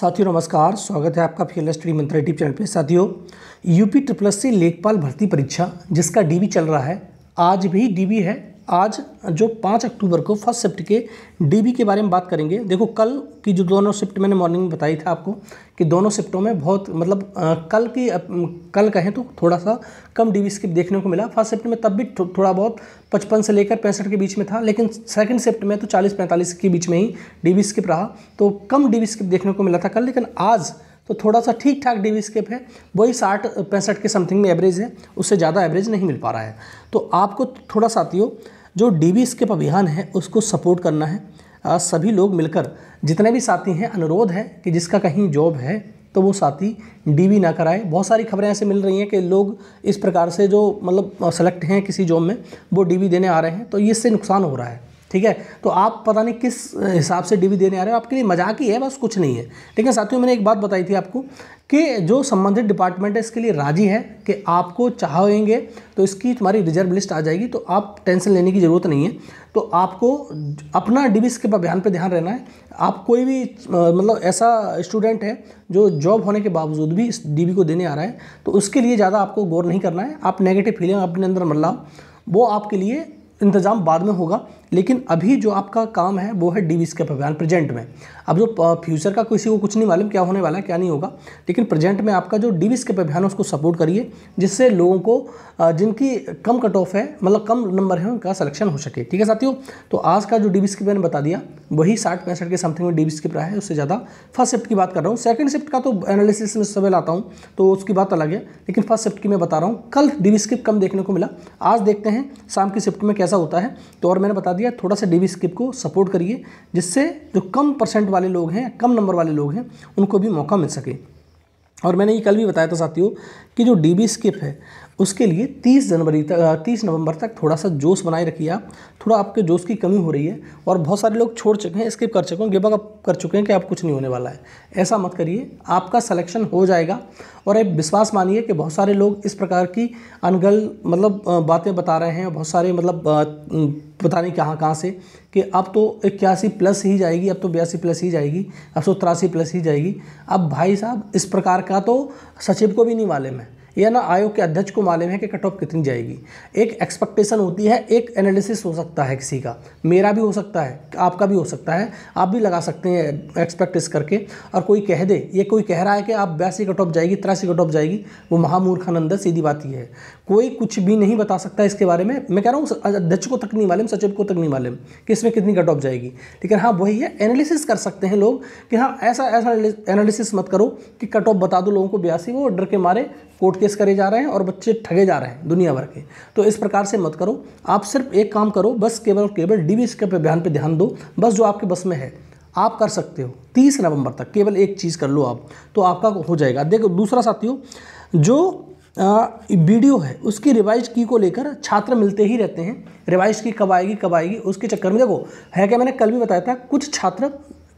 साथियों नमस्कार स्वागत है आपका field study Mantra YouTube channel पे साथियों यूपी ट्रिपल से लेखपाल भर्ती परीक्षा जिसका डीबी चल रहा है आज भी डीबी है आज जो पाँच अक्टूबर को फर्स्ट शिफ्ट के डीबी के बारे में बात करेंगे देखो कल की जो दोनों शिफ्ट मैंने मॉर्निंग में बताई था आपको कि दोनों शिफ्टों में बहुत मतलब आ, कल की अ, कल कहें तो थोड़ा सा कम डीबी स्किप देखने को मिला फर्स्ट शिफ्ट में तब भी थो, थोड़ा बहुत पचपन से लेकर पैंसठ के बीच में था लेकिन सेकेंड शिफ्ट में तो चालीस पैंतालीस के बीच में ही डी स्किप रहा तो कम डी स्किप देखने को मिला था कल लेकिन आज तो थोड़ा सा ठीक ठाक डीवी स्केप है वही साठ पैंसठ के समथिंग में एवरेज है उससे ज़्यादा एवरेज नहीं मिल पा रहा है तो आपको थोड़ा साथियों जो डी स्किप अभियान है उसको सपोर्ट करना है सभी लोग मिलकर जितने भी साथी हैं अनुरोध है कि जिसका कहीं जॉब है तो वो साथी डीवी ना कराए बहुत सारी खबरें ऐसे मिल रही हैं कि लोग इस प्रकार से जो मतलब सेलेक्ट हैं किसी जॉब में वो डीवी देने आ रहे हैं तो इससे नुकसान हो रहा है ठीक है तो आप पता नहीं किस हिसाब से डीबी देने आ रहे हो आपके लिए मजाक ही है बस कुछ नहीं है ठीक है साथियों मैंने एक बात बताई थी आपको कि जो संबंधित डिपार्टमेंट है इसके लिए राजी है कि आपको चाहेंगे तो इसकी तुम्हारी रिजर्व लिस्ट आ जाएगी तो आप टेंशन लेने की ज़रूरत नहीं है तो आपको अपना डिविस के बयान पर ध्यान रहना है आप कोई भी मतलब ऐसा स्टूडेंट है जो जॉब होने के बावजूद भी इस डीबी को देने आ रहा है तो उसके लिए ज़्यादा आपको गौर नहीं करना है आप नेगेटिव फीलिंग अपने अंदर मत लाओ वो आपके लिए इंतज़ाम बाद में होगा लेकिन अभी जो आपका काम है वो है डी के अभियान प्रेजेंट में अब जो फ्यूचर का किसी को कुछ नहीं मालूम क्या होने वाला है क्या नहीं होगा लेकिन प्रेजेंट में आपका जो डी के अभियान है उसको सपोर्ट करिए जिससे लोगों को जिनकी कम कट ऑफ है मतलब कम नंबर है उनका सलेक्शन हो सके ठीक है साथियों तो आज का जो डी के मैंने बता दिया वही साठ पैंसठ के समथिंग में डी के प्राय है उससे ज़्यादा फर्स्ट शिफ्ट की बात कर रहा हूँ सेकंड शिफ्ट का तो एनालिसिस में सवेल आता हूँ तो उसकी बात अलग है लेकिन फर्स्ट शिफ्ट की मैं बता रहा हूँ कल डी स्क्रिप्ट कम देखने को मिला आज देखते हैं शाम की शिफ्ट में कैसा होता है तो और मैंने बता दिया थोड़ा सा डीवी स्किप को सपोर्ट करिए जिससे जो कम परसेंट वाले लोग हैं कम नंबर वाले लोग हैं उनको भी मौका मिल सके और मैंने ये कल भी बताया था साथियों कि जो डीबी स्किप है उसके लिए 30 जनवरी तक 30 नवंबर तक थोड़ा सा जोश बनाए रखिए आप थोड़ा आपके जोश की कमी हो रही है और बहुत सारे लोग छोड़ चुके हैं स्किप कर चुके हैं गिव अप कर चुके हैं कि आप कुछ नहीं होने वाला है ऐसा मत करिए आपका सिलेक्शन हो जाएगा और एक विश्वास मानिए कि बहुत सारे लोग इस प्रकार की अनगल मतलब बातें बता रहे हैं बहुत सारे मतलब पता नहीं कहाँ कहाँ से कि अब तो इक्यासी प्लस ही जाएगी अब तो बयासी प्लस ही जाएगी अब सौ तो तिरासी प्लस ही जाएगी अब भाई साहब इस प्रकार का तो सचिव को भी नहीं मालूम है या ना आयोग के अध्यक्ष को मालूम है कि कट ऑफ कितनी जाएगी एक एक्सपेक्टेशन होती है एक एनालिसिस हो सकता है किसी का मेरा भी हो सकता है आपका भी हो सकता है आप भी लगा सकते हैं एक्सपेक्टिस करके और कोई कह दे ये कोई कह रहा है कि आप बयासी कट ऑफ जाएगी तिरासी कट ऑफ जाएगी वो महामूर्खानंद सीधी बात ही है कोई कुछ भी नहीं बता सकता इसके बारे में मैं कह रहा हूँ अध्यक्ष को तक नहीं मालूम सचिव को तक नहीं मालूम कि इसमें कितनी कट ऑफ जाएगी लेकिन हाँ वही है एनालिसिस कर सकते हैं लोग कि हाँ ऐसा ऐसा एनालिसिस मत करो कि कट ऑफ बता दो लोगों को बयासी वो डर के मारे कोर्ट के केस करे जा रहे हैं और बच्चे ठगे जा रहे हैं दुनिया भर के तो इस प्रकार से मत करो आप सिर्फ एक काम करो बस केवल केवल डी बी अभियान पर ध्यान दो बस जो आपके बस में है आप कर सकते हो तीस नवंबर तक केवल एक चीज़ कर लो आप तो आपका हो जाएगा देखो दूसरा साथियों जो वीडियो है उसकी रिवाइज की को लेकर छात्र मिलते ही रहते हैं रिवाइज की कब आएगी कब आएगी उसके चक्कर में देखो है क्या मैंने कल भी बताया था कुछ छात्र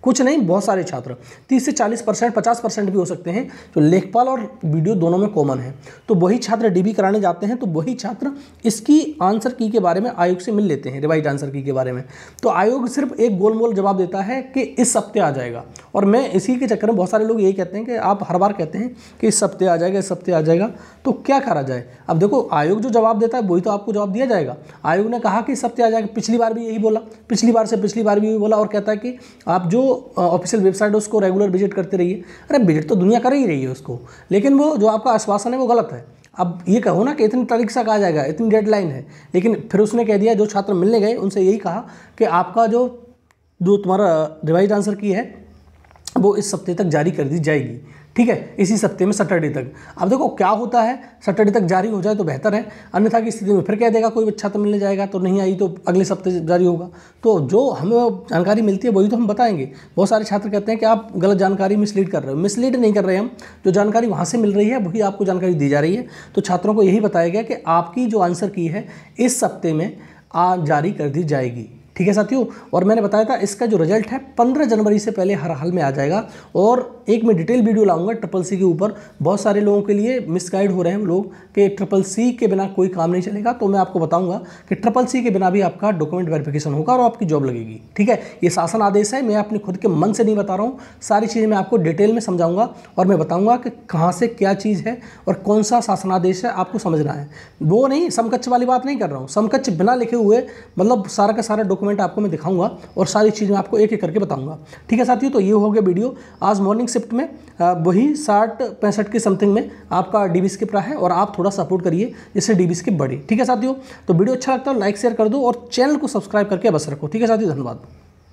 कुछ नहीं बहुत सारे छात्र तीस से चालीस परसेंट पचास परसेंट भी हो सकते हैं जो तो लेखपाल और वीडियो दोनों में कॉमन है तो वही छात्र डीबी कराने जाते हैं तो वही छात्र इसकी आंसर की के बारे में आयोग से मिल लेते हैं रिवाइज आंसर की के बारे में तो आयोग सिर्फ एक गोलमोल जवाब देता है कि इस हफ्ते आ जाएगा और मैं इसी के चक्कर में बहुत सारे लोग यही कहते हैं कि आप हर बार कहते हैं कि इस हफ्ते आ जाएगा इस हफ्ते आ जाएगा तो क्या करा जाए अब देखो आयोग जो जवाब देता है वही तो आपको जवाब दिया जाएगा आयोग ने कहा कि इस हफ्ते आ जाएगा पिछली बार भी यही बोला पिछली बार से पिछली बार भी यही बोला और कहता है कि आप जो ऑफिशियल वेबसाइट है उसको रेगुलर विजिट करते रहिए अरे विजिट तो दुनिया कर ही रही है उसको लेकिन वो जो आपका आश्वासन है वो गलत है अब ये कहो ना कि इतनी तारीख से कहा जाएगा इतनी डेडलाइन है लेकिन फिर उसने कह दिया जो छात्र मिलने गए उनसे यही कहा कि आपका जो जो तुम्हारा रिवाइज आंसर की है वो इस सप्ते तक जारी कर दी जाएगी ठीक है इसी सप्ते में सैटरडे तक अब देखो क्या होता है सैटरडे तक जारी हो जाए तो बेहतर है अन्यथा की स्थिति में फिर कह देगा कोई अच्छा तो मिलने जाएगा तो नहीं आई तो अगले सप्ते जारी होगा तो जो हमें जानकारी मिलती है वही तो हम बताएंगे बहुत सारे छात्र कहते हैं कि आप गलत जानकारी मिसलीड कर रहे हो मिसलीड नहीं कर रहे हम जो जानकारी वहाँ से मिल रही है वही आपको जानकारी दी जा रही है तो छात्रों को यही बताया गया कि आपकी जो आंसर की है इस सप्ते में जारी कर दी जाएगी ठीक है साथियों और मैंने बताया था इसका जो रिजल्ट है पंद्रह जनवरी से पहले हर हाल में आ जाएगा और एक मैं डिटेल वीडियो लाऊंगा ट्रिपल सी के ऊपर बहुत सारे लोगों के लिए मिसगाइड हो रहे हैं लोग कि ट्रिपल सी के बिना कोई काम नहीं चलेगा तो मैं आपको बताऊंगा कि ट्रिपल सी के बिना भी आपका डॉक्यूमेंट वेरिफिकेशन होगा और आपकी जॉब लगेगी ठीक है ये शासन आदेश है मैं अपने खुद के मन से नहीं बता रहा हूँ सारी चीज़ें मैं आपको डिटेल में समझाऊंगा और मैं बताऊँगा कि कहाँ से क्या चीज़ है और कौन सा शासनादेश है आपको समझना है वो नहीं समकक्ष वाली बात नहीं कर रहा हूँ समकक्ष बिना लिखे हुए मतलब सारा का सारा डॉक्यूमेंट आपको मैं दिखाऊंगा और सारी चीज़ मैं आपको एक एक करके बताऊँगा ठीक है साथियों तो ये हो गया वीडियो आज मॉर्निंग से शिफ्ट में वही साठ पैंसठ के समथिंग में आपका डी बी स्किप रहा है और आप थोड़ा सपोर्ट करिए जिससे डी बी स्किप बढ़े ठीक है साथियों तो वीडियो अच्छा लगता है लाइक शेयर कर दो और चैनल को सब्सक्राइब करके बस रखो ठीक है साथियों धन्यवाद